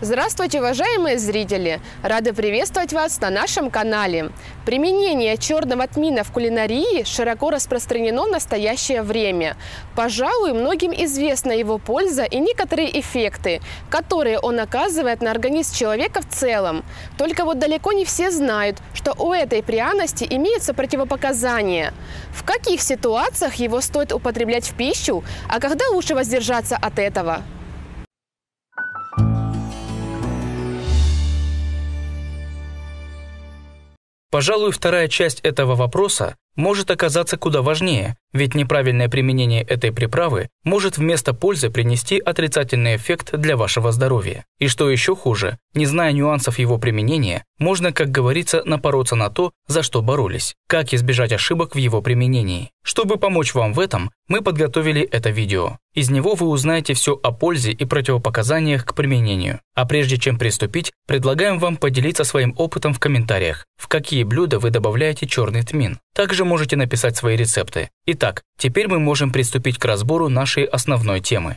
Здравствуйте, уважаемые зрители! Рады приветствовать вас на нашем канале. Применение черного тмина в кулинарии широко распространено в настоящее время. Пожалуй, многим известна его польза и некоторые эффекты, которые он оказывает на организм человека в целом. Только вот далеко не все знают, что у этой пряности имеются противопоказания. В каких ситуациях его стоит употреблять в пищу, а когда лучше воздержаться от этого? Пожалуй, вторая часть этого вопроса может оказаться куда важнее, ведь неправильное применение этой приправы может вместо пользы принести отрицательный эффект для вашего здоровья. И что еще хуже, не зная нюансов его применения, можно, как говорится, напороться на то, за что боролись, как избежать ошибок в его применении. Чтобы помочь вам в этом, мы подготовили это видео. Из него вы узнаете все о пользе и противопоказаниях к применению. А прежде чем приступить, предлагаем вам поделиться своим опытом в комментариях, в какие блюда вы добавляете черный тмин. Также также можете написать свои рецепты. Итак, теперь мы можем приступить к разбору нашей основной темы.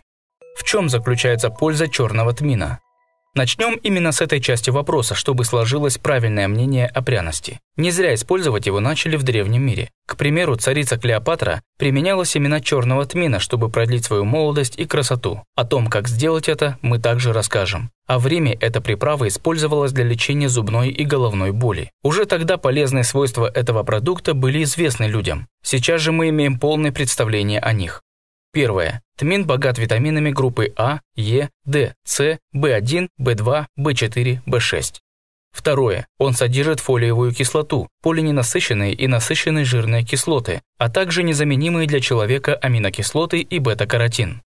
В чем заключается польза черного тмина? Начнем именно с этой части вопроса, чтобы сложилось правильное мнение о пряности. Не зря использовать его начали в древнем мире. К примеру, царица Клеопатра применяла семена черного тмина, чтобы продлить свою молодость и красоту. О том, как сделать это, мы также расскажем. А в Риме эта приправа использовалась для лечения зубной и головной боли. Уже тогда полезные свойства этого продукта были известны людям. Сейчас же мы имеем полное представление о них. Первое. Тмин богат витаминами группы А, Е, Д, С, В1, В2, В4, В6. Второе. Он содержит фолиевую кислоту, полиненасыщенные и насыщенные жирные кислоты, а также незаменимые для человека аминокислоты и бета-каротин.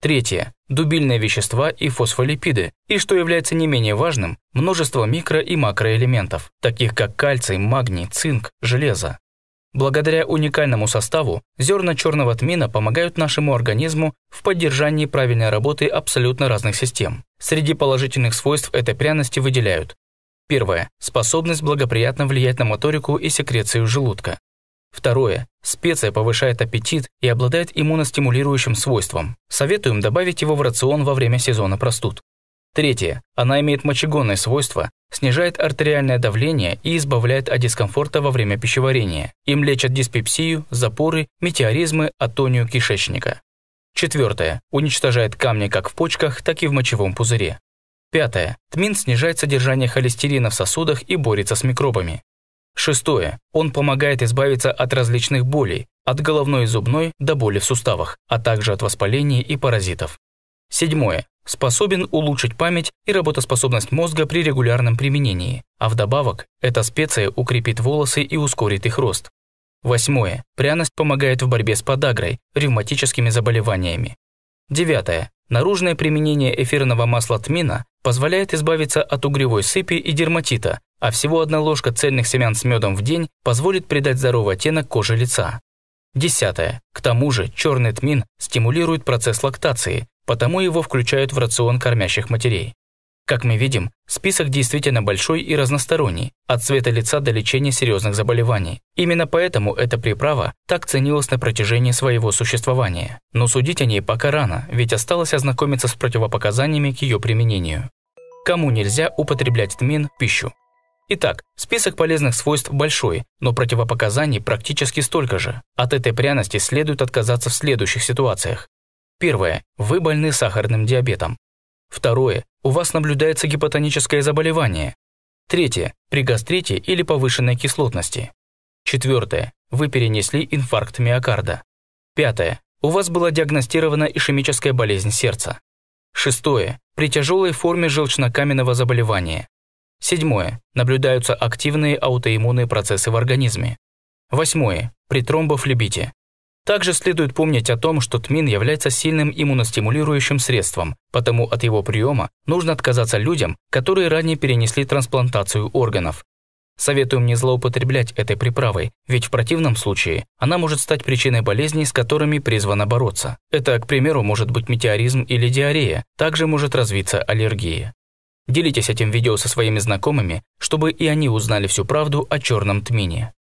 Третье. Дубильные вещества и фосфолипиды, и, что является не менее важным, множество микро- и макроэлементов, таких как кальций, магний, цинк, железо. Благодаря уникальному составу зерна черного тмина помогают нашему организму в поддержании правильной работы абсолютно разных систем. Среди положительных свойств этой пряности выделяют Первое. Способность благоприятно влиять на моторику и секрецию желудка. Второе. Специя повышает аппетит и обладает иммуностимулирующим свойством. Советуем добавить его в рацион во время сезона простуд. Третье. Она имеет мочегонные свойства, снижает артериальное давление и избавляет от дискомфорта во время пищеварения. Им лечат диспепсию, запоры, метеоризмы, атонию кишечника. Четвертое. Уничтожает камни как в почках, так и в мочевом пузыре. Пятое. Тмин снижает содержание холестерина в сосудах и борется с микробами. Шестое. Он помогает избавиться от различных болей, от головной и зубной до боли в суставах, а также от воспалений и паразитов. Седьмое способен улучшить память и работоспособность мозга при регулярном применении, а вдобавок эта специя укрепит волосы и ускорит их рост. Восьмое. Пряность помогает в борьбе с подагрой, ревматическими заболеваниями. Девятое. Наружное применение эфирного масла тмина позволяет избавиться от угревой сыпи и дерматита, а всего одна ложка цельных семян с медом в день позволит придать здоровый оттенок коже лица. Десятое. К тому же черный тмин стимулирует процесс лактации, потому его включают в рацион кормящих матерей. Как мы видим, список действительно большой и разносторонний, от цвета лица до лечения серьезных заболеваний. Именно поэтому эта приправа так ценилась на протяжении своего существования. Но судить о ней пока рано, ведь осталось ознакомиться с противопоказаниями к ее применению. Кому нельзя употреблять тмин в пищу? Итак, список полезных свойств большой, но противопоказаний практически столько же. От этой пряности следует отказаться в следующих ситуациях. Первое. Вы больны сахарным диабетом. Второе. У вас наблюдается гипотоническое заболевание. Третье. При гастрите или повышенной кислотности. Четвертое. Вы перенесли инфаркт миокарда. Пятое. У вас была диагностирована ишемическая болезнь сердца. Шестое. При тяжелой форме желчнокаменного заболевания. Седьмое. Наблюдаются активные аутоиммунные процессы в организме. Восьмое. При тромбофлебите. Также следует помнить о том, что тмин является сильным иммуностимулирующим средством, потому от его приема нужно отказаться людям, которые ранее перенесли трансплантацию органов. Советуем не злоупотреблять этой приправой, ведь в противном случае она может стать причиной болезней, с которыми призвана бороться. Это, к примеру, может быть метеоризм или диарея, также может развиться аллергия. Делитесь этим видео со своими знакомыми, чтобы и они узнали всю правду о черном тмине.